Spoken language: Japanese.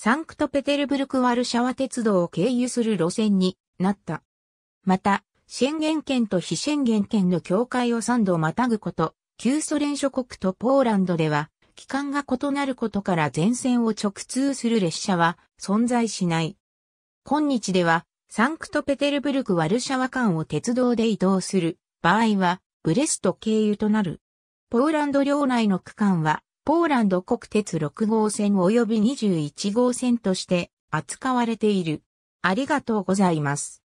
サンクトペテルブルクワルシャワ鉄道を経由する路線になった。また、シェンゲンと非シェンゲンの境界を3度またぐこと、旧ソ連諸国とポーランドでは、期間が異なることから前線を直通する列車は存在しない。今日では、サンクトペテルブルクワルシャワ間を鉄道で移動する場合は、ブレスト経由となる。ポーランド領内の区間は、ポーランド国鉄6号線及び21号線として扱われている。ありがとうございます。